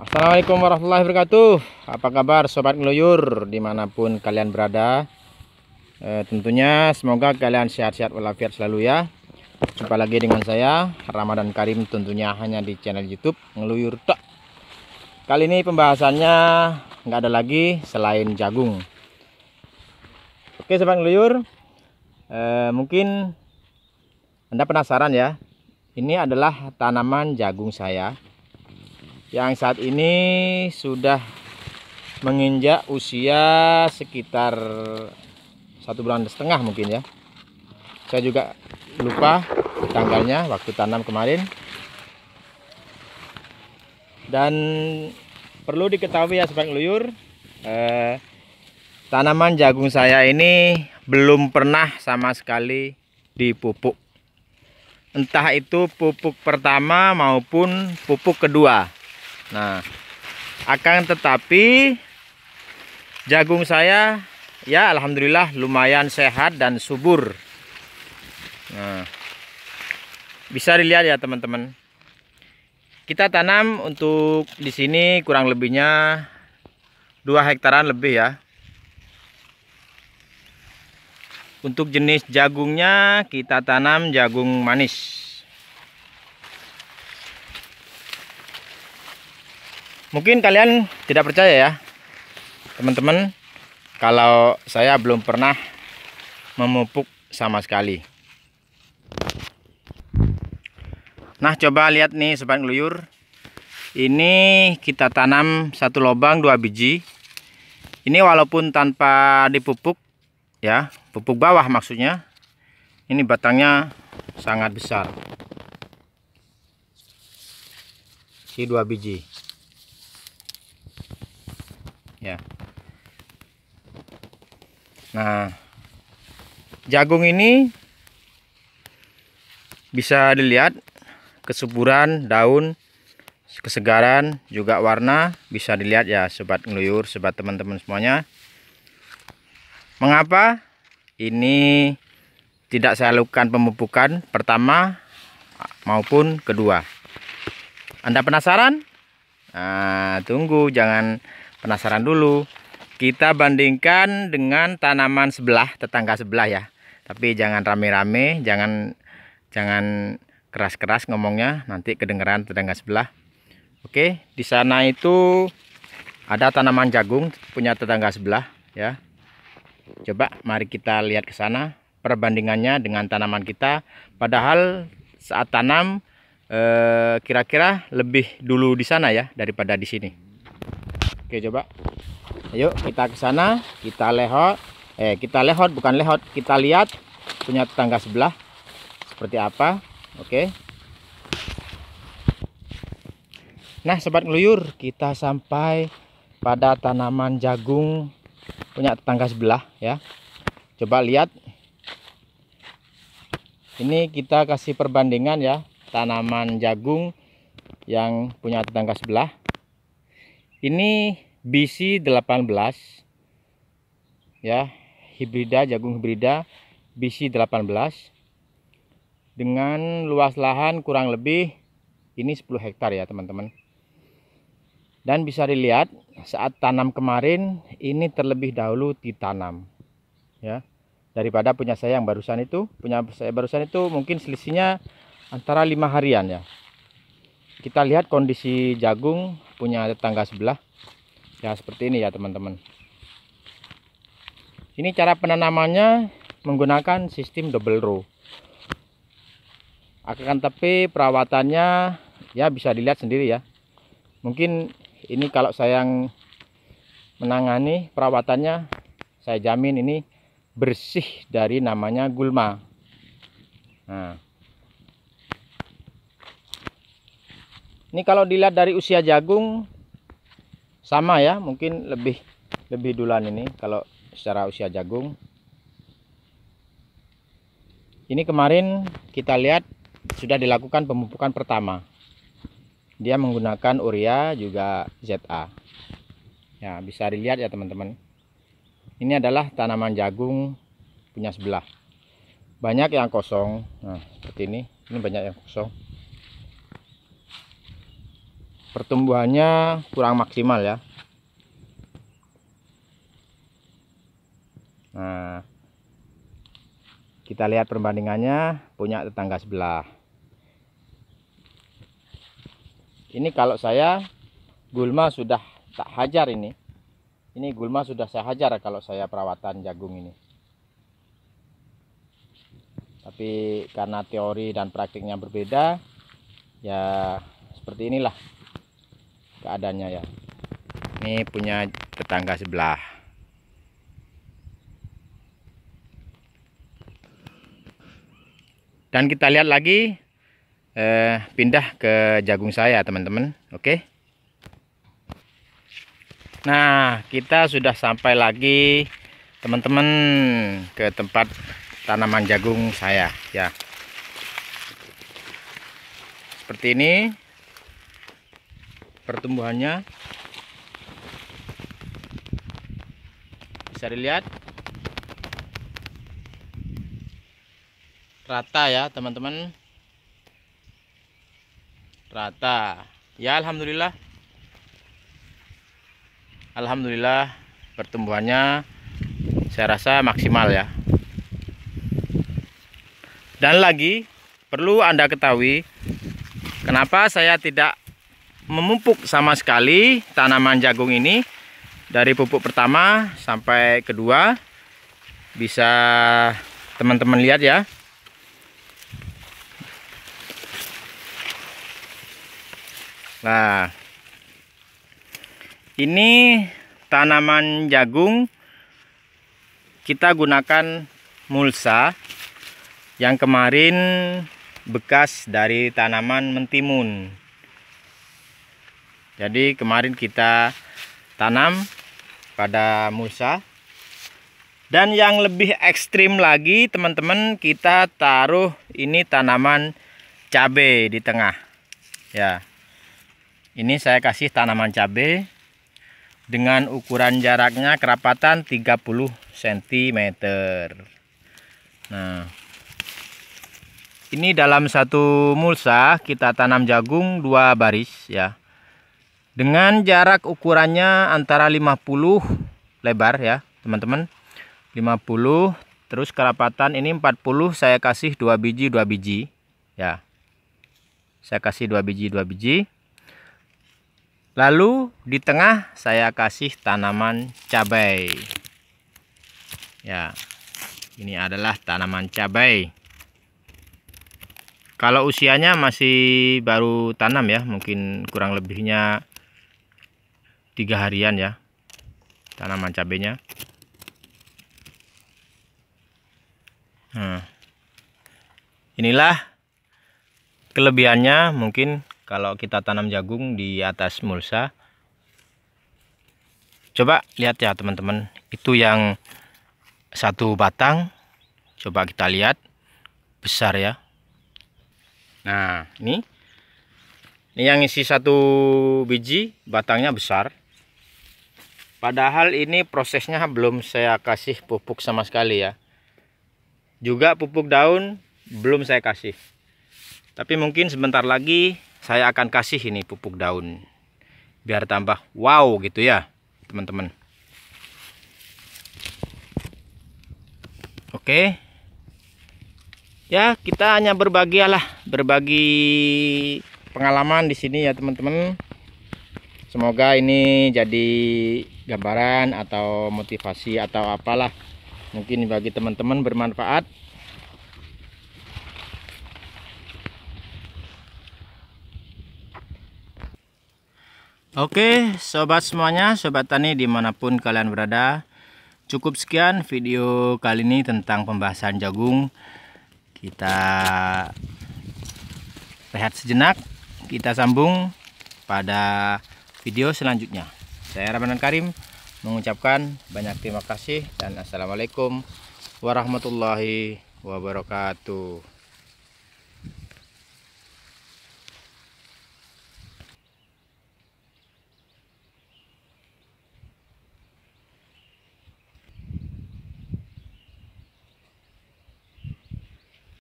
Assalamualaikum warahmatullahi wabarakatuh Apa kabar Sobat Ngeluyur Dimanapun kalian berada e, Tentunya semoga kalian sehat-sehat walafiat selalu ya Jumpa lagi dengan saya Ramadan Karim tentunya hanya di channel youtube Ngeluyur Tok Kali ini pembahasannya nggak ada lagi selain jagung Oke Sobat Ngeluyur e, Mungkin Anda penasaran ya Ini adalah tanaman jagung saya yang saat ini sudah menginjak usia sekitar satu bulan setengah mungkin ya saya juga lupa tanggalnya waktu tanam kemarin dan perlu diketahui ya sebagai luyur eh, tanaman jagung saya ini belum pernah sama sekali dipupuk entah itu pupuk pertama maupun pupuk kedua Nah, akan tetapi jagung saya ya alhamdulillah lumayan sehat dan subur. Nah, bisa dilihat ya teman-teman. Kita tanam untuk di sini kurang lebihnya 2 hektaran lebih ya. Untuk jenis jagungnya kita tanam jagung manis. mungkin kalian tidak percaya ya teman-teman kalau saya belum pernah memupuk sama sekali nah coba lihat nih sobat ngeluyur ini kita tanam satu lubang dua biji ini walaupun tanpa dipupuk ya pupuk bawah maksudnya ini batangnya sangat besar si dua biji ya nah jagung ini bisa dilihat kesuburan daun kesegaran juga warna bisa dilihat ya sobat ngeluyur sobat teman-teman semuanya mengapa ini tidak saya lakukan pemupukan pertama maupun kedua anda penasaran nah, tunggu jangan penasaran dulu kita bandingkan dengan tanaman sebelah tetangga sebelah ya tapi jangan rame-rame jangan jangan keras-keras ngomongnya nanti kedengeran tetangga sebelah oke di sana itu ada tanaman jagung punya tetangga sebelah ya coba mari kita lihat ke sana perbandingannya dengan tanaman kita padahal saat tanam eh, kira-kira lebih dulu di sana ya daripada di sini Oke coba. Ayo kita ke sana, kita lehot. Eh kita lehot bukan lehot, kita lihat punya tetangga sebelah seperti apa. Oke. Nah sobat ngeluyur kita sampai pada tanaman jagung punya tetangga sebelah ya. Coba lihat. Ini kita kasih perbandingan ya tanaman jagung yang punya tetangga sebelah ini BC 18 ya, hibrida jagung hibrida BC 18 dengan luas lahan kurang lebih ini 10 hektar ya, teman-teman. Dan bisa dilihat saat tanam kemarin ini terlebih dahulu ditanam. Ya. Daripada punya saya yang barusan itu, punya saya barusan itu mungkin selisihnya antara lima harian ya. Kita lihat kondisi jagung punya tetangga sebelah ya seperti ini ya teman-teman ini cara penanamannya menggunakan sistem double row akan tapi perawatannya ya bisa dilihat sendiri ya mungkin ini kalau saya yang menangani perawatannya saya jamin ini bersih dari namanya gulma nah Ini kalau dilihat dari usia jagung sama ya, mungkin lebih lebih duluan ini kalau secara usia jagung. Ini kemarin kita lihat sudah dilakukan pemupukan pertama. Dia menggunakan urea juga ZA. Ya, bisa dilihat ya teman-teman. Ini adalah tanaman jagung punya sebelah. Banyak yang kosong. Nah, seperti ini. Ini banyak yang kosong pertumbuhannya kurang maksimal ya nah kita lihat perbandingannya punya tetangga sebelah ini kalau saya gulma sudah tak hajar ini ini gulma sudah saya hajar kalau saya perawatan jagung ini tapi karena teori dan praktiknya berbeda ya seperti inilah keadaannya ya ini punya tetangga sebelah dan kita lihat lagi eh, pindah ke jagung saya teman-teman oke nah kita sudah sampai lagi teman-teman ke tempat tanaman jagung saya ya seperti ini pertumbuhannya bisa dilihat rata ya teman-teman rata ya Alhamdulillah Alhamdulillah pertumbuhannya saya rasa maksimal ya dan lagi perlu Anda ketahui kenapa saya tidak memupuk sama sekali tanaman jagung ini dari pupuk pertama sampai kedua bisa teman-teman lihat ya nah ini tanaman jagung kita gunakan mulsa yang kemarin bekas dari tanaman mentimun jadi kemarin kita tanam pada Musa dan yang lebih ekstrim lagi teman-teman kita taruh ini tanaman cabai di tengah ya ini saya kasih tanaman cabai dengan ukuran jaraknya kerapatan 30 cm nah ini dalam satu mulsa kita tanam jagung dua baris ya dengan jarak ukurannya antara 50 lebar ya teman-teman 50 terus kerapatan ini 40 saya kasih 2 biji 2 biji ya saya kasih 2 biji 2 biji lalu di tengah saya kasih tanaman cabai ya ini adalah tanaman cabai kalau usianya masih baru tanam ya mungkin kurang lebihnya tiga harian ya tanaman cabenya nah inilah kelebihannya mungkin kalau kita tanam jagung di atas mulsa coba lihat ya teman-teman itu yang satu batang coba kita lihat besar ya nah ini ini yang isi satu biji batangnya besar Padahal ini prosesnya belum saya kasih pupuk sama sekali ya. Juga pupuk daun belum saya kasih. Tapi mungkin sebentar lagi saya akan kasih ini pupuk daun. Biar tambah wow gitu ya teman-teman. Oke. Ya kita hanya berbagi lah Berbagi pengalaman di sini ya teman-teman. Semoga ini jadi gambaran atau motivasi atau apalah mungkin bagi teman-teman bermanfaat Oke sobat semuanya sobat tani dimanapun kalian berada cukup sekian video kali ini tentang pembahasan jagung kita lihat sejenak kita sambung pada video selanjutnya saya Ramadhan Karim mengucapkan banyak terima kasih dan Assalamualaikum warahmatullahi wabarakatuh.